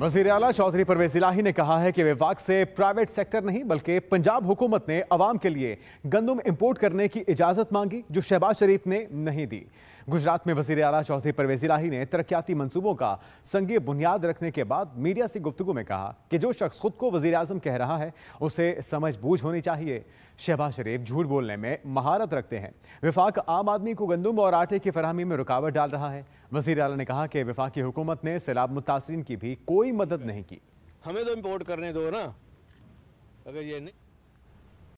वजीर अला चौधरी परवेज इलाही ने कहा है कि विभाग से प्राइवेट सेक्टर नहीं बल्कि पंजाब हुकूमत ने अवाम के लिए गंदम इंपोर्ट करने की इजाज़त मांगी जो शहबाज शरीफ ने नहीं दी गुजरात में वजीर अला चौधरी परवेज इलाही ने तरक्याती मनसूबों का संगी बुनियाद रखने के बाद मीडिया से गुफ्तु में कहा कि जो शख्स खुद को वजी अजम कह रहा है उसे समझ बूझ होनी चाहिए शहबाज शरीफ झूठ बोलने में महारत रखते हैं विफाक आम आदमी को गंदम और आटे की फरहमी में रुकावट डाल रहा है वजीर अला ने कहा कि विफाक हुकूमत ने सैलाब मुतासरी की भी कोई मदद नहीं की हमें तो इम्पोर्ट करने दो ना अगर ये नहीं